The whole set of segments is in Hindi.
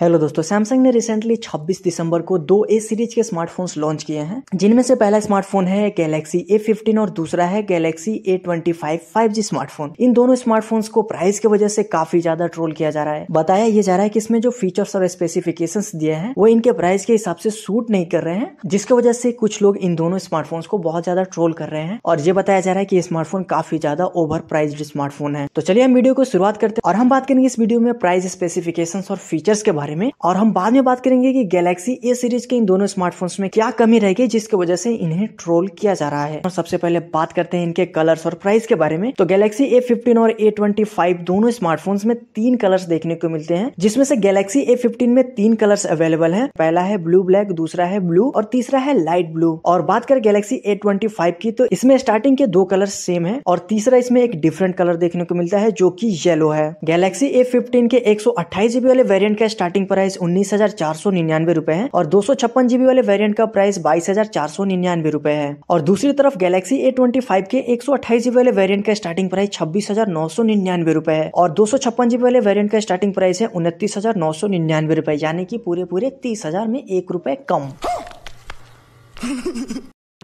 हेलो दोस्तों सैमसंग ने रिसेंटली 26 दिसंबर को दो ए सीरीज के स्मार्टफोन्स लॉन्च किए हैं जिनमें से पहला स्मार्टफोन है गैलेक्सी A15 और दूसरा है गैलेक्सी A25 5G स्मार्टफोन इन दोनों स्मार्टफोन्स को प्राइस की वजह से काफी ज्यादा ट्रोल किया जा रहा है बताया यह जा रहा है कि इसमें जो फीचर्स और स्पेसिफिकेशन दिए हैं वो इनके प्राइस के हिसाब से सूट नहीं कर रहे हैं जिसकी वजह से कुछ लोग इन दोनों स्मार्टफोन्स को बहुत ज्यादा ट्रोल कर रहे हैं और ये बताया जा रहा है कि स्मार्टफोन काफी ज्यादा ओवर प्राइज स्मार्टफोन है तो चलिए हम वीडियो को शुरुआत करते हैं और हम बात करेंगे इस वीडियो में प्राइस स्पेसिफिकेशन और फीचर्स के बारे में और हम बाद में बात करेंगे कि गैलेक्सी ए सीरीज के इन दोनों स्मार्टफोन्स में क्या कमी रह गई जिसकी वजह से इन्हें ट्रोल किया जा रहा है और सबसे पहले बात करते हैं इनके कलर्स और प्राइस के बारे में तो गैलेक्सी ए फिफ्टीन और ए ट्वेंटी फाइव दोनों स्मार्टफोन्स में तीन कलर्स देखने को मिलते हैं जिसमें से गैलेक्सी ए फिफ्टीन में तीन कलर्स अवेलेबल है पहला है ब्लू ब्लैक दूसरा है ब्लू और तीसरा है लाइट ब्लू और बात करें गैलेक्सी ए ट्वेंटी फाइव की तो इसमें स्टार्टिंग के दो कलर सेम है और तीसरा इसमें एक डिफरेंट कलर देखने को मिलता है जो की येलो है गैलेक्सी ए फिफ्टीन के एक सौ अट्ठाईस जीबी वाले वेरियंट का स्टार्टिंग स्टार्टिंग प्राइस उन्नीस हजार चार सौ निन्यानवे रुपए है और दो सौ छप्पन जीबी वाले वेरियंट का प्राइस बाईस हजार चार सौ निन्यानवे रुपए है और दूसरी तरफ गैलेक्सी ए ट्वेंटी फाइव के एक सौ अठाईस जीबी वाले वेरियंट का स्टार्टिंग प्राइस छब्बीस हजार नौ सौ निन्यानवे रुपए है और दो सौ छप्पन जीबी वाले वेरियंट का स्टार्टिंग प्राइस है उनतीस हजार नौ सौ निन्यानवे रुपए यानी कि पूरे पूरे तीस हजार में एक रुपए कम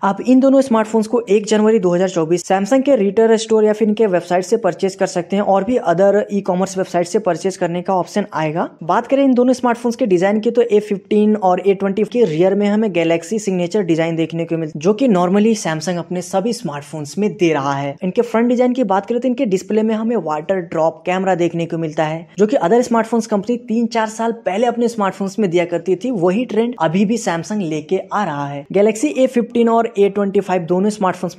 आप इन दोनों स्मार्टफोन्स को 1 जनवरी 2024 सैमसंग के रिटेल स्टोर या फिर इनके वेबसाइट से परचेज कर सकते हैं और भी अदर ई कॉमर्स वेबसाइट से परचेज करने का ऑप्शन आएगा बात करें इन दोनों स्मार्टफोन्स के डिजाइन की तो A15 और A20 के रियर में हमें गैलेक्सी सिग्नेचर डिजाइन देखने को मिलता जो की नॉर्मली सैमसंग अपने सभी स्मार्टफोन्स में दे रहा है इनके फ्रंट डिजाइन की बात करें तो इनके डिस्प्ले में हमें वाटर ड्रॉप कैमरा देखने को मिलता है जो की अदर स्मार्टफोन्स कंपनी तीन चार साल पहले अपने स्मार्टफोन्स में दिया करती थी वही ट्रेंड अभी भी सैमसंग लेके आ रहा है गैलेक्सी ए और और फाइव दोनों स्मार्टफोन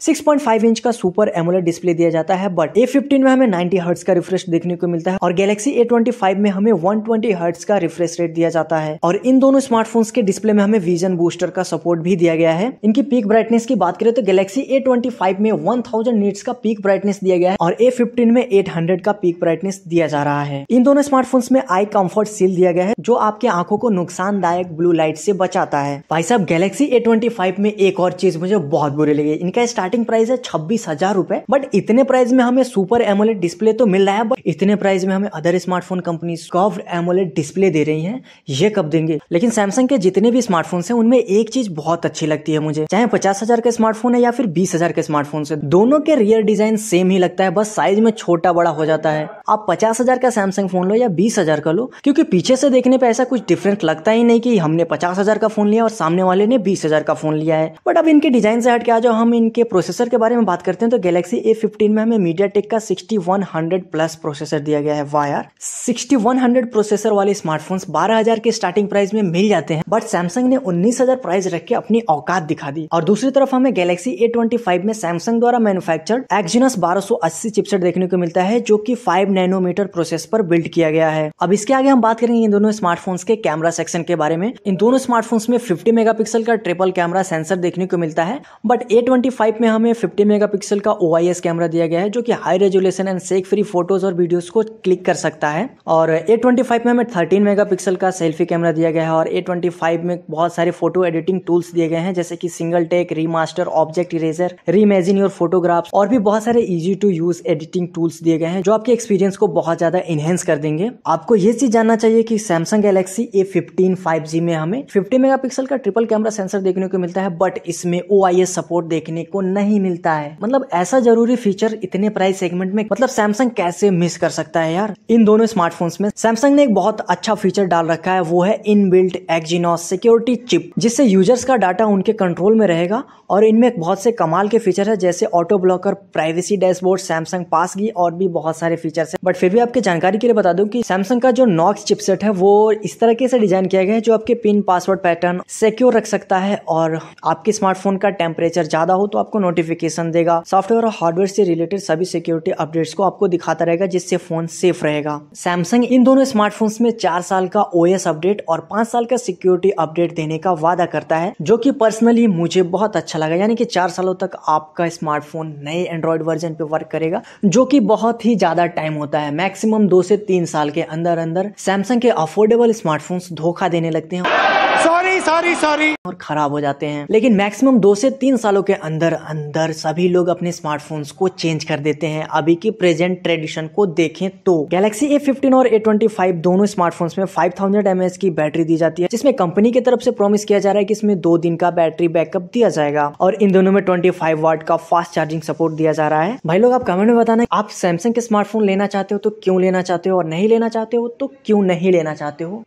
6.5 इंच का सुपर एमोलेट डिस्प्ले दिया जाता है बट फिफ्टीन में हमें 90 हर्ट्स का रिफ्रेश देखने को मिलता है और गैलेक्सी फाइव में हमें 120 हर्ट्स का रिफ्रेश रेट दिया जाता है और इन दोनों स्मार्टफोन के डिस्प्ले में हमें विजन बूस्टर का सपोर्ट भी दिया गया है इनकी पीक ब्राइटनेस की बात करें तो गैलेक्सी फाइव में थाउजेंड नीट्स का पीक ब्राइटनेस दिया गया है और फिफ्टीन में हंड्रेड का पीक ब्राइटनेस दिया जा रहा है इन दोनों स्मार्टफोन में आई कम्फर्ट सील दिया गया है जो आपके आंखों को नुकसानदायक ब्लू लाइट से बचाता है भाई साहब गैलेक्सी फाइव में एक और चीज मुझे बहुत बुरी लगी इनका स्टार्टिंग प्राइस है छब्बीस हजार रुपए बट इतने प्राइस में हमें सुपर एमोलेट डिस्प्ले तो मिल रहा है बट इतने प्राइस में हमें other smartphone company curve AMOLED display दे रही है ये कब देंगे लेकिन सैमसंग के जितने भी स्मार्टफोन है उनमें एक चीज बहुत अच्छी लगती है मुझे चाहे पचास हजार का स्मार्टफोन है या फिर बीस हजार के स्मार्टफोन है दोनों के रियर डिजाइन सेम ही लगता है बस साइज में छोटा बड़ा हो जाता है आप पचास हज़ार का सैमसंग फ़ोन लो या बीस हज़ार का लो क्योंकि पीछे से देखने पे ऐसा कुछ डिफरेंट लगता ही नहीं कि हमने पचास हज़ार का फ़ोन लिया और सामने वाले ने बीस हज़ार का फ़ोन लिया है बट अब इनके डिज़ाइन से हट के आ जाओ हम इनके प्रोसेसर के बारे में बात करते हैं तो गैलेक्सी ए फिफ्टीन में हमें मीडिया टेक का sixty one hundred plus processor दिया गया है वायर सिक्सटी वन हंड्रेड प्रोसेसर वाले स्मार्टफोन्स बारह हजार के स्टार्टिंग प्राइस में मिल जाते हैं बट सैमसंग ने उन्नीस हजार प्राइस रख के अपनी औकात दिखा दी और दूसरी तरफ हमें गैलेक्सी ए ट्वेंटी फाइव में सैमसंग द्वारा मैनुफेक्चर एक्जीनस बारह सौ अस्सी चिपसेट देखने को मिलता है जो की फाइव नैनोमीटर प्रोसेस पर बिल्ड किया गया है अब इसके आगे हम बात करेंगे इन दोनों स्मार्टफोन्स के कैमरा सेक्शन के बारे में इन दोनों स्मार्टफोन्स में 50 मेगापिक्सल का ट्रिपल कैमरा सेंसर देखने को मिलता है बट ए में हमें 50 मेगापिक्सल का ओ कैमरा दिया गया है जो कि high resolution and shake free photos और वीडियोस को क्लिक कर सकता है और ए में हमें थर्टीन मेगा का सेल्फी कैमरा दिया गया है और ए में बहुत सारे फोटो एडिटिंग टूल्स दिए गए हैं जैसे कि single take remaster object eraser reimagine your photographs और भी बहुत सारे easy to use editing tools दिए गए हैं जो आपके एक्सपीरियंस एक्सपीरियंस को बहुत ज़्यादा एनहेंस कर देंगे आपको ये चीज़ जानना चाहिए कि Samsung Galaxy A fifteen five G में हमें फिफ्टी मेगा पिक्सल का ट्रिपल कैमरा सेंसर देखने को मिलता है बट इसमें ओ आई एस सपोर्ट देखने को नहीं मिलता है मतलब ऐसा जरूरी फीचर इतने प्राइस सेगमेंट में मतलब सैमसंग कैसे मिस कर सकता है यार इन दोनों स्मार्टफोन्स में सैमसंग ने एक बहुत अच्छा फीचर डाल रखा है वो है in built Exynos security chip जिससे यूजर्स का डाटा उनके कंट्रोल में रहेगा और इनमें बहुत से कमाल के फीचर है जैसे auto blocker privacy dashboard Samsung pass की और भी बहुत सारे फीचर्स बट फिर भी आपके जानकारी के लिए बता दूं कि सैमसंग का जो नॉक्स चिपसेट है वो इस के से डिजाइन किया गया है जो आपके पिन पासवर्ड पैटर्न सिक्योर रख सकता है और आपके स्मार्टफोन का टेम्परेचर ज्यादा हो तो आपको नोटिफिकेशन देगा सॉफ्टवेयर और हार्डवेयर से रिलेटेड सभी सिक्योरिटी अपडेट्स को आपको दिखाता रहेगा जिससे फोन सेफ रहेगा सैमसंग इन दोनों स्मार्टफोन में चार साल का ओ अपडेट और पांच साल का सिक्योरिटी अपडेट देने का वादा करता है जो कि पर्सनली मुझे बहुत अच्छा लगा यानी कि चार सालों तक आपका स्मार्टफोन नए एंड्रॉयड वर्जन पे वर्क करेगा जो कि बहुत ही ज्यादा टाइम होता होता है मैक्सिमम दो से तीन साल के अंदर अंदर सैमसंग के अफोर्डेबल स्मार्टफोन्स धोखा देने लगते हैं सॉरी सॉरी सॉरी और खराब हो जाते हैं लेकिन मैक्सिमम दो से तीन सालों के अंदर अंदर सभी लोग अपने स्मार्टफोन्स को चेंज कर देते हैं अभी की प्रेजेंट ट्रेडिशन को देखें तो गैलेक्सी ए फिफ्टीन और ए ट्वेंटी फाइव दोनों स्मार्टफोन्स में फाइव थाउजेंड की बैटरी दी जाती है जिसमें कंपनी की तरफ से प्रॉमिस किया जा रहा है कि इसमें दो दिन का बैटरी बैकअप दिया जाएगा और इन दोनों में ट्वेंटी फाइव वाट का फास्ट चार्जिंग सपोर्ट दिया जा रहा है भाई लोग आप कमेंट में बताना आप सैमसंग के स्मार्टफोन लेना चाहते हो तो क्यों लेना चाहते हो और नहीं लेना चाहते हो तो क्यों नहीं लेना चाहते हो